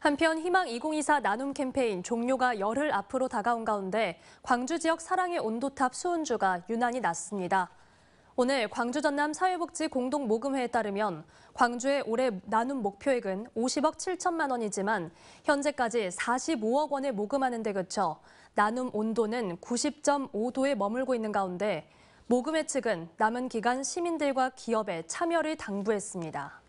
한편 희망 2024 나눔 캠페인 종료가 열흘 앞으로 다가온 가운데 광주 지역 사랑의 온도탑 수은주가 유난히 낮습니다. 오늘 광주 전남 사회복지 공동 모금회에 따르면 광주의 올해 나눔 목표액은 50억 7천만 원이지만 현재까지 45억 원을 모금하는 데 그쳐 나눔 온도는 90.5도에 머물고 있는 가운데 모금회 측은 남은 기간 시민들과 기업의 참여를 당부했습니다.